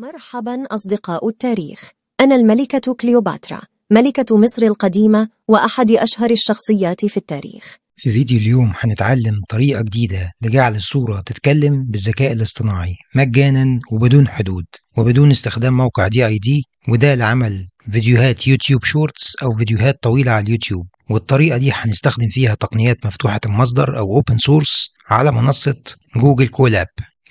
مرحبا أصدقاء التاريخ أنا الملكة كليوباترا ملكة مصر القديمة وأحد أشهر الشخصيات في التاريخ في فيديو اليوم هنتعلم طريقة جديدة لجعل الصورة تتكلم بالذكاء الاصطناعي مجانا وبدون حدود وبدون استخدام موقع دي اي دي وده لعمل فيديوهات يوتيوب شورتس أو فيديوهات طويلة على اليوتيوب والطريقة دي هنستخدم فيها تقنيات مفتوحة المصدر أو open source على منصة جوجل كولاب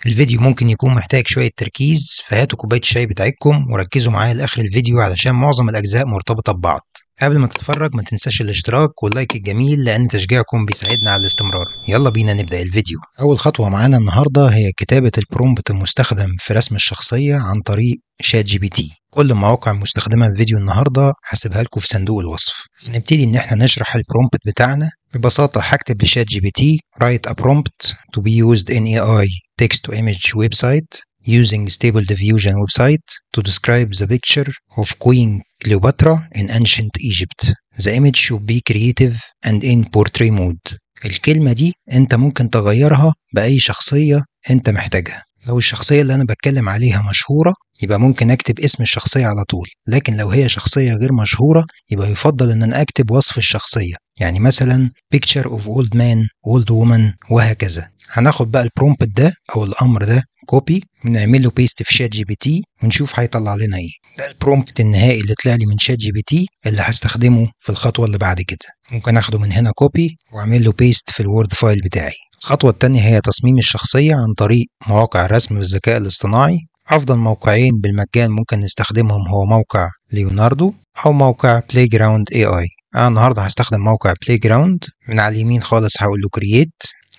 الفيديو ممكن يكون محتاج شوية تركيز فهاتوا كوباية الشاي بتاعتكم وركزوا معايا لآخر الفيديو علشان معظم الأجزاء مرتبطة ببعض قبل ما تتفرج ما تنساش الاشتراك واللايك الجميل لأن تشجيعكم بيساعدنا على الاستمرار يلا بينا نبدأ الفيديو أول خطوة معانا النهاردة هي كتابة البرومبت المستخدم في رسم الشخصية عن طريق شات جي بي تي كل المواقع المستخدمة في فيديو النهاردة هسيبها لكم في صندوق الوصف هنبتدي إن احنا نشرح البرومبت بتاعنا ببساطة هكتب لشات جي بي تي write a prompt to be used in AI text to image website using Stable Diffusion website to describe the picture of Queen Cleopatra in ancient Egypt. The image should be creative and in portrait mode. الكلمة دي أنت ممكن تغيرها بأي شخصية أنت محتاجها لو الشخصية اللي أنا بتكلم عليها مشهورة يبقى ممكن أكتب اسم الشخصية على طول لكن لو هي شخصية غير مشهورة يبقى يفضل إن أنا أكتب وصف الشخصية يعني مثلا picture of old man old woman وهكذا هناخد بقى البرومبت ده او الامر ده كوبي ونعمل له بيست في شات جي بي تي ونشوف هيطلع لنا ايه ده البرومبت النهائي اللي طلع لي من شات جي بي تي اللي هستخدمه في الخطوه اللي بعد كده ممكن اخده من هنا كوبي واعمل له بيست في الوورد فايل بتاعي الخطوه الثانيه هي تصميم الشخصيه عن طريق مواقع الرسم بالذكاء الاصطناعي افضل موقعين بالمجان ممكن نستخدمهم هو موقع ليوناردو او موقع بلاي جراوند اي اي انا النهارده هستخدم موقع بلاي جراوند من على اليمين خالص هقول له كرييت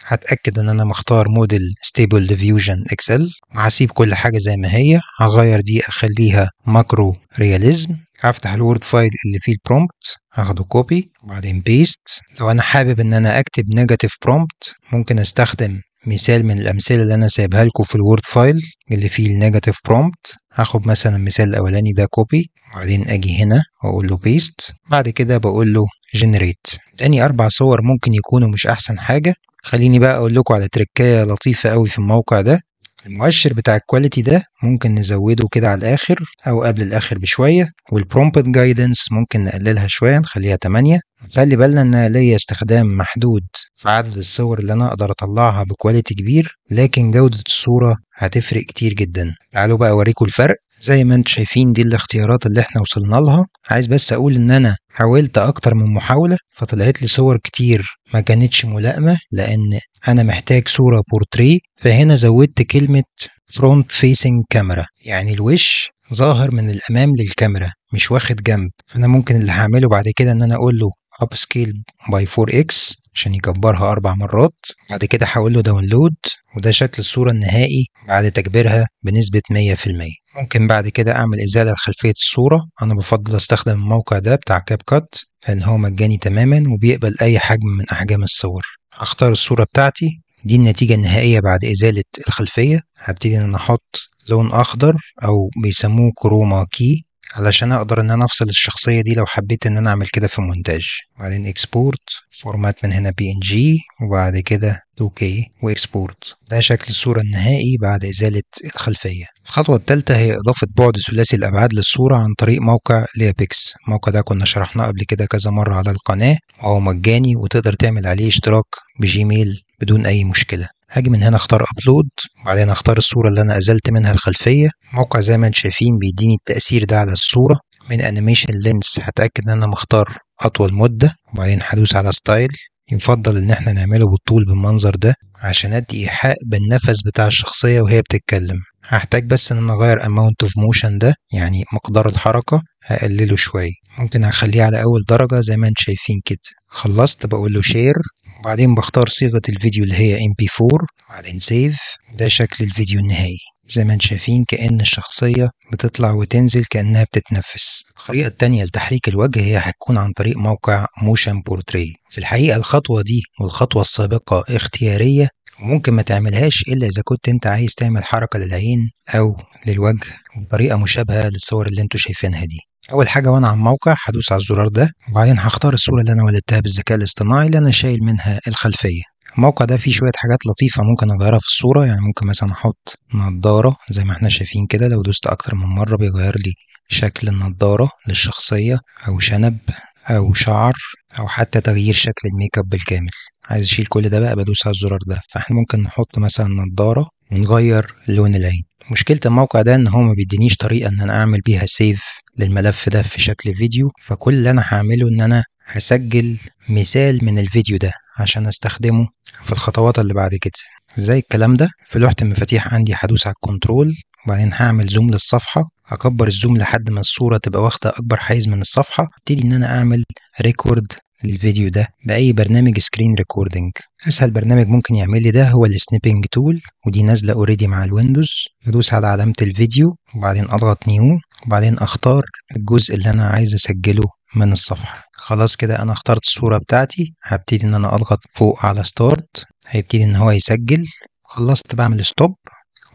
هتأكد ان انا مختار موديل ستيبل ديفيوجن اكسل هسيب كل حاجة زي ما هي هغير دي اخليها ماكرو رياليزم هفتح الوورد فايل اللي فيه البرومبت هاخده كوبي وبعدين بيست لو انا حابب ان انا اكتب نيجاتيف برومبت ممكن استخدم مثال من الامثله اللي انا سايبها لكم في الوورد فايل اللي فيه النيجاتيف برومبت هاخد مثلا المثال الاولاني ده كوبي وبعدين اجي هنا واقول له بيست بعد كده بقول له جنريت تاني اربع صور ممكن يكونوا مش احسن حاجه خليني بقى اقول لكم على تركايه لطيفه قوي في الموقع ده المؤشر بتاع الكواليتي ده ممكن نزوده كده على الاخر او قبل الاخر بشويه والبرومبت جايدنس ممكن نقللها شويه نخليها 8 خلي بالنا ان ليا استخدام محدود في عدد الصور اللي انا اقدر اطلعها بكواليتي كبير لكن جوده الصوره هتفرق كتير جدا تعالوا بقى اوريكم الفرق زي ما انتم شايفين دي الاختيارات اللي احنا وصلنا لها عايز بس اقول ان انا حاولت اكتر من محاولة فطلعت لي صور كتير ما كانتش ملائمة لان انا محتاج صورة بورتريه فهنا زودت كلمة فرونت فيسنج كاميرا يعني الوش ظاهر من الامام للكاميرا مش واخد جنب فانا ممكن اللي هعمله بعد كده ان انا اقول له اب سكيل باي 4 اكس عشان يكبرها اربع مرات بعد كده هقول له داونلود وده شكل الصوره النهائي بعد تكبيرها بنسبه 100% ممكن بعد كده اعمل ازاله لخلفيه الصوره انا بفضل استخدم الموقع ده بتاع كاب كات لان هو مجاني تماما وبيقبل اي حجم من احجام الصور هختار الصوره بتاعتي دي النتيجة النهائية بعد إزالة الخلفية هبتدي إن أنا أحط لون أخضر أو بيسموه كروما كي علشان اقدر ان انا افصل الشخصيه دي لو حبيت ان انا اعمل كده في مونتاج وبعدين اكسبورت فورمات من هنا بي ان جي وبعد كده 2K واكسبورت ده شكل الصورة النهائي بعد إزالة الخلفية الخطوة الثالثة هي إضافة بعد ثلاثي الأبعاد للصورة عن طريق موقع ليابيكس الموقع ده كنا شرحناه قبل كده كذا مرة على القناة وهو مجاني وتقدر تعمل عليه اشتراك بجيميل بدون أي مشكلة هاجي من هنا اختار ابلود وبعدين اختار الصورة اللي انا ازلت منها الخلفية موقع زي ما انتم شايفين بيديني التأثير ده على الصورة من انيميشن لينس هتأكد ان انا مختار اطول مدة وبعدين هدوس على ستايل يفضل ان احنا نعمله بالطول بالمنظر ده عشان ادي ايحاء بالنفس بتاع الشخصية وهي بتتكلم هحتاج بس ان انا اغير amount of motion ده يعني مقدار الحركة هقلله شوية ممكن هخليه على اول درجة زي ما انتم شايفين كده خلصت بقول له شير وبعدين بختار صيغة الفيديو اللي هي mp4 وبعدين سيف ده شكل الفيديو النهائي زي ما انتم شايفين كأن الشخصية بتطلع وتنزل كأنها بتتنفس الطريقة التانية لتحريك الوجه هي هتكون عن طريق موقع موشن بورتري في الحقيقة الخطوة دي والخطوة السابقة اختيارية وممكن ما تعملهاش إلا إذا كنت أنت عايز تعمل حركة للعين أو للوجه بطريقة مشابهة للصور اللي انتوا شايفينها دي اول حاجه وانا على الموقع هدوس على الزرار ده وبعدين هختار الصوره اللي انا ولدتها بالذكاء الاصطناعي اللي انا شايل منها الخلفيه الموقع ده فيه شويه حاجات لطيفه ممكن اغيرها في الصوره يعني ممكن مثلا احط نضاره زي ما احنا شايفين كده لو دوست اكتر من مره بيغير لي شكل النضاره للشخصيه او شنب او شعر او حتى تغيير شكل الميك اب بالكامل عايز اشيل كل ده بقى بدوس على الزرار ده فاحنا ممكن نحط مثلا نضاره ونغير لون العين مشكلة الموقع ده ان هو ما بيدينيش طريقة ان انا اعمل بيها سيف للملف ده في شكل فيديو فكل اللي انا هعمله ان انا هسجل مثال من الفيديو ده عشان استخدمه في الخطوات اللي بعد كده زي الكلام ده في لوحة المفاتيح عندي هدوس على الكنترول وبعدين هعمل زوم للصفحة اكبر الزوم لحد ما الصورة تبقى واخدة اكبر حيز من الصفحة ابتدي ان انا اعمل ريكورد الفيديو ده بأي برنامج سكرين ريكوردنج أسهل برنامج ممكن يعمل لي ده هو السنيبنج تول ودي نازلة اوريدي مع الويندوز بدوس على علامة الفيديو وبعدين أضغط نيو وبعدين أختار الجزء اللي أنا عايز أسجله من الصفحة خلاص كده أنا اخترت الصورة بتاعتي هبتدي إن أنا أضغط فوق على ستارت هيبتدي إن هو يسجل خلصت بعمل ستوب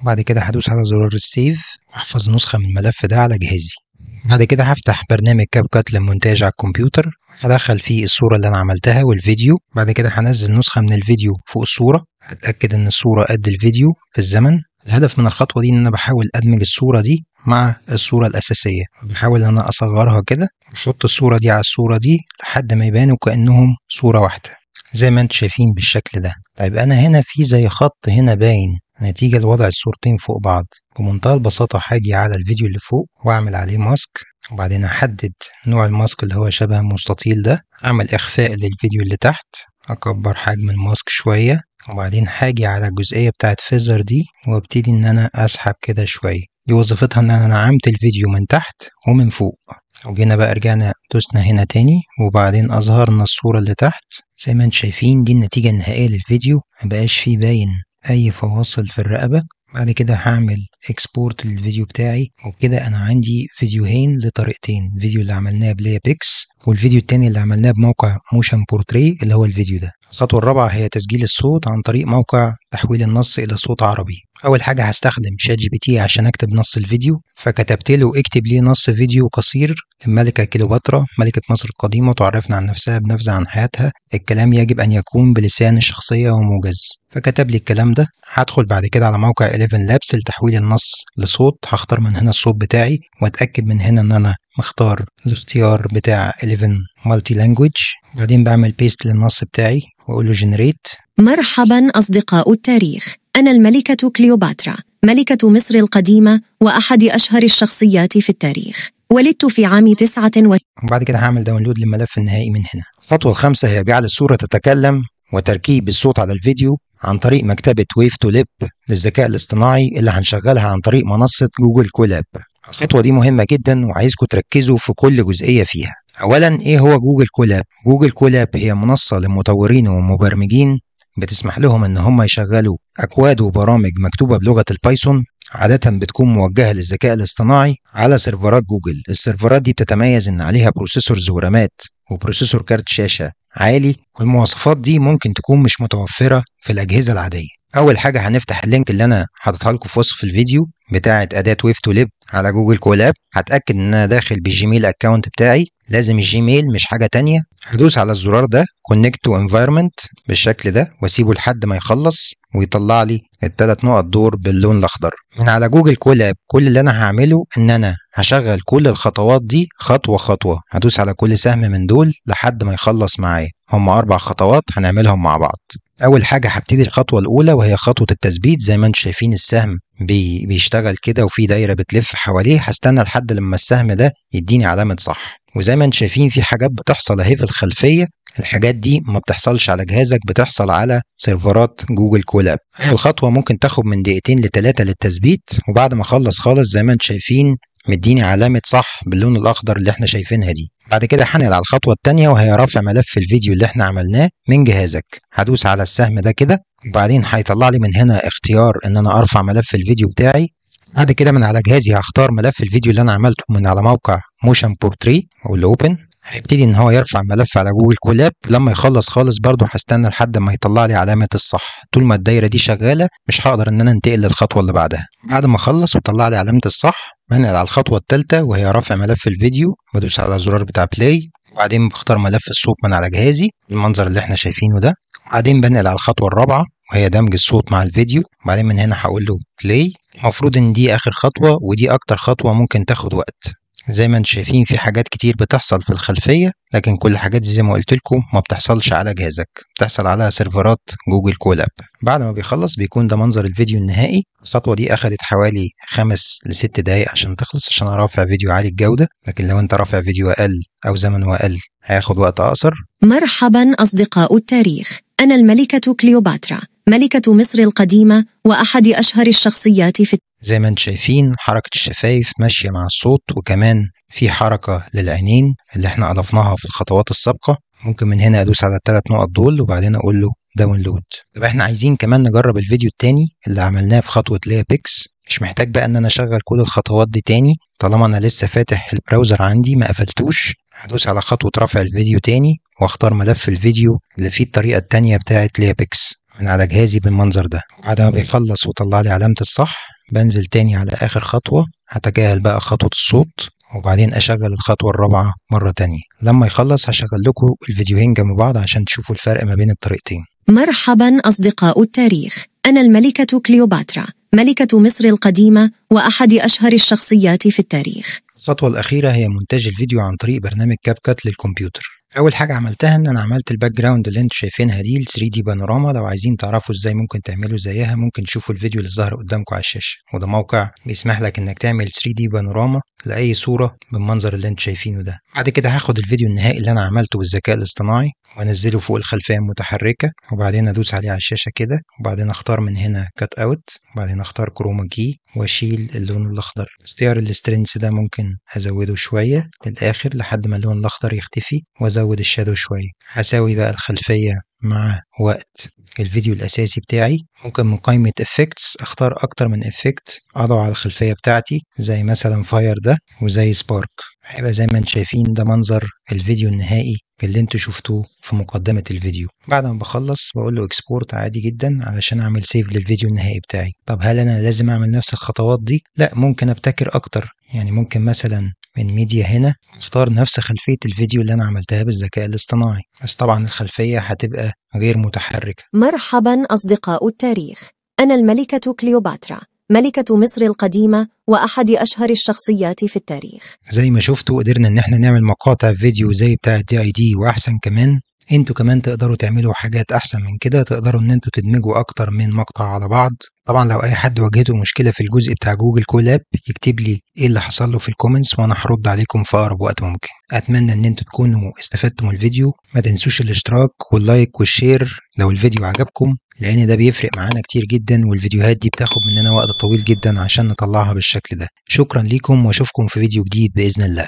وبعد كده هدوس على زرار السيف واحفظ نسخة من الملف ده على جهازي بعد كده هفتح برنامج كاب كات للمونتاج على الكمبيوتر هدخل فيه الصورة اللي أنا عملتها والفيديو بعد كده هنزل نسخة من الفيديو فوق الصورة هتأكد إن الصورة قد الفيديو في الزمن الهدف من الخطوة دي إن أنا بحاول أدمج الصورة دي مع الصورة الأساسية بحاول إن أنا أصغرها كده أحط الصورة دي على الصورة دي لحد ما يبانوا كأنهم صورة واحدة زي ما انتم شايفين بالشكل ده طيب انا هنا في زي خط هنا باين نتيجة لوضع الصورتين فوق بعض بمنتهى البساطة هاجي على الفيديو اللي فوق وأعمل عليه ماسك وبعدين أحدد نوع الماسك اللي هو شبه مستطيل ده أعمل إخفاء للفيديو اللي تحت أكبر حجم الماسك شوية وبعدين هاجي على الجزئية بتاعت فيزر دي وابتدي إن أنا أسحب كده شوية دي وظيفتها إن أنا نعمت الفيديو من تحت ومن فوق وجينا بقى رجعنا دوسنا هنا تاني وبعدين أظهرنا الصورة اللي تحت زي ما انتم شايفين دي النتيجة النهائية للفيديو مبقاش فيه باين أي فواصل في الرقبة بعد كده هعمل اكسبورت للفيديو بتاعي وبكده انا عندي فيديوهين لطريقتين الفيديو اللي عملناه بلاي بيكس والفيديو التاني اللي عملناه بموقع موشن بورتري اللي هو الفيديو ده الخطوة الرابعة هي تسجيل الصوت عن طريق موقع تحويل النص الى صوت عربي اول حاجه هستخدم شات جي بي تي عشان اكتب نص الفيديو فكتبت له اكتب لي نص فيديو قصير الملكه كليوباترا ملكه مصر القديمه تعرفنا عن نفسها بنفسها عن حياتها الكلام يجب ان يكون بلسان الشخصيه وموجز فكتب لي الكلام ده هدخل بعد كده على موقع 11 لابس لتحويل النص لصوت هختار من هنا الصوت بتاعي واتاكد من هنا ان انا مختار الاختيار بتاع 11 مالتي لانجوج بعدين بعمل بيست للنص بتاعي واقول له جنريت مرحبا اصدقاء التاريخ انا الملكه كليوباترا ملكه مصر القديمه واحد اشهر الشخصيات في التاريخ ولدت في عام تسعة و... وبعد كده هعمل داونلود للملف النهائي من هنا الخطوة الخامسة هي جعل الصورة تتكلم وتركيب الصوت على الفيديو عن طريق مكتبة ويف تو ليب للذكاء الاصطناعي اللي هنشغلها عن طريق منصة جوجل كولاب الخطوة دي مهمة جدا وعايزكم تركزوا في كل جزئية فيها أولا إيه هو جوجل كولاب؟ جوجل كولاب هي منصة لمطورين ومبرمجين بتسمح لهم إن هم يشغلوا أكواد وبرامج مكتوبة بلغة البايثون عادة بتكون موجهة للذكاء الاصطناعي على سيرفرات جوجل، السيرفرات دي بتتميز إن عليها بروسيسورز ورامات وبروسيسور كارت شاشة عالي والمواصفات دي ممكن تكون مش متوفرة في الأجهزة العادية. أول حاجة هنفتح اللينك اللي أنا حاططها لكم في وصف الفيديو بتاعة أداة ويف تو ليب على جوجل كولاب، هتأكد إن أنا داخل بالجيميل أكونت بتاعي لازم الجيميل مش حاجة تانية هدوس على الزرار ده كونكت وانفايرمنت بالشكل ده واسيبه لحد ما يخلص ويطلع لي التلات نقط دور باللون الاخضر من على جوجل كولاب كل اللي انا هعمله ان انا هشغل كل الخطوات دي خطوة خطوة هدوس على كل سهم من دول لحد ما يخلص معايا هم اربع خطوات هنعملهم مع بعض اول حاجه هبتدي الخطوه الاولى وهي خطوه التثبيت زي ما انتم شايفين السهم بي بيشتغل كده وفي دايره بتلف حواليه هستنى لحد لما السهم ده يديني علامه صح وزي ما انتم شايفين في حاجات بتحصل اهي في الخلفيه الحاجات دي ما بتحصلش على جهازك بتحصل على سيرفرات جوجل كولاب الخطوه ممكن تاخد من دقيقتين لثلاثه للتثبيت وبعد ما اخلص خالص زي ما انتم شايفين مديني علامة صح باللون الأخضر اللي احنا شايفينها دي بعد كده هنقل على الخطوة التانية وهي رفع ملف الفيديو اللي احنا عملناه من جهازك هدوس على السهم ده كده وبعدين هيطلع لي من هنا اختيار ان انا ارفع ملف الفيديو بتاعي بعد كده من على جهازي هختار ملف الفيديو اللي انا عملته من على موقع موشن بورتري او الاوبن اوبن هيبتدي ان هو يرفع ملف على جوجل كولاب لما يخلص خالص برضه هستنى لحد ما يطلع لي علامه الصح طول ما الدايره دي شغاله مش هقدر ان انا انتقل للخطوه اللي بعدها بعد ما اخلص وطلع لي علامه الصح بنقل على الخطوه الثالثه وهي رفع ملف الفيديو بدوس على الزرار بتاع بلاي وبعدين بختار ملف الصوت من على جهازي المنظر اللي احنا شايفينه ده بعدين بنقل على الخطوه الرابعه وهي دمج الصوت مع الفيديو وبعدين من هنا هقول له بلاي المفروض ان دي اخر خطوه ودي اكتر خطوه ممكن تاخد وقت زي ما انتم شايفين في حاجات كتير بتحصل في الخلفيه لكن كل الحاجات دي زي ما قلت لكم ما بتحصلش على جهازك بتحصل على سيرفرات جوجل كولاب بعد ما بيخلص بيكون ده منظر الفيديو النهائي الخطوه دي اخدت حوالي خمس لست دقايق عشان تخلص عشان انا رافع فيديو عالي الجوده لكن لو انت رافع فيديو اقل او زمن اقل هياخد وقت اقصر مرحبا اصدقاء التاريخ انا الملكه كليوباترا ملكة مصر القديمة وأحد أشهر الشخصيات في زي ما انتم شايفين حركة الشفايف ماشية مع الصوت وكمان في حركة للعينين اللي احنا أضفناها في الخطوات السابقة ممكن من هنا أدوس على الثلاث نقط دول وبعدين أقول له داونلود طب احنا عايزين كمان نجرب الفيديو التاني اللي عملناه في خطوة ليا بيكس مش محتاج بقى ان انا اشغل كل الخطوات دي تاني طالما انا لسه فاتح البراوزر عندي ما قفلتوش هدوس على خطوة رفع الفيديو تاني واختار ملف الفيديو اللي فيه الطريقة التانية بتاعة ليابكس بيكس من على جهازي بالمنظر ده بعد ما بيخلص وطلع لي علامة الصح بنزل تاني على آخر خطوة هتجاهل بقى خطوة الصوت وبعدين أشغل الخطوة الرابعة مرة تانية لما يخلص هشغل لكم الفيديوهين جنب بعض عشان تشوفوا الفرق ما بين الطريقتين مرحبا أصدقاء التاريخ أنا الملكة كليوباترا ملكة مصر القديمة وأحد أشهر الشخصيات في التاريخ الخطوة الأخيرة هي مونتاج الفيديو عن طريق برنامج كاب كات للكمبيوتر اول حاجه عملتها ان انا عملت الباك جراوند اللي انتم شايفينها دي ال 3 دي بانوراما لو عايزين تعرفوا ازاي ممكن تعملوا زيها ممكن تشوفوا الفيديو اللي ظهر قدامكم على الشاشه وده موقع بيسمح لك انك تعمل 3 دي بانوراما لاي صوره بالمنظر اللي انتم شايفينه ده بعد كده هاخد الفيديو النهائي اللي انا عملته بالذكاء الاصطناعي وانزله فوق الخلفيه المتحركه وبعدين ادوس عليه على الشاشه كده وبعدين اختار من هنا كات اوت وبعدين اختار كروما كي واشيل اللون الاخضر اختيار السترينس ده ممكن ازوده شويه للاخر لحد ما اللون الاخضر يختفي وازود ازود الشادو شوية هساوي بقى الخلفية مع وقت الفيديو الأساسي بتاعي ممكن من قائمة افكتس أختار أكتر من افكت أضعه على الخلفية بتاعتي زي مثلا فاير ده وزي سبارك هيبقى زي ما انتم شايفين ده منظر الفيديو النهائي اللي انتوا شفتوه في مقدمة الفيديو بعد ما بخلص بقول له اكسبورت عادي جدا علشان اعمل سيف للفيديو النهائي بتاعي طب هل انا لازم اعمل نفس الخطوات دي لا ممكن ابتكر اكتر يعني ممكن مثلا من ميديا هنا اختار نفس خلفية الفيديو اللي أنا عملتها بالذكاء الاصطناعي بس طبعا الخلفية هتبقى غير متحركة مرحبا أصدقاء التاريخ أنا الملكة كليوباترا ملكة مصر القديمة وأحد أشهر الشخصيات في التاريخ زي ما شفتوا قدرنا إن احنا نعمل مقاطع فيديو زي بتاع دي اي دي وأحسن كمان انتوا كمان تقدروا تعملوا حاجات احسن من كده تقدروا ان انتوا تدمجوا اكتر من مقطع على بعض طبعا لو اي حد واجهته مشكله في الجزء بتاع جوجل كولاب يكتب لي ايه اللي حصل له في الكومنتس وانا هرد عليكم في اقرب وقت ممكن اتمنى ان انتوا تكونوا استفدتوا من الفيديو ما تنسوش الاشتراك واللايك والشير لو الفيديو عجبكم لان ده بيفرق معانا كتير جدا والفيديوهات دي بتاخد مننا وقت طويل جدا عشان نطلعها بالشكل ده شكرا ليكم واشوفكم في فيديو جديد باذن الله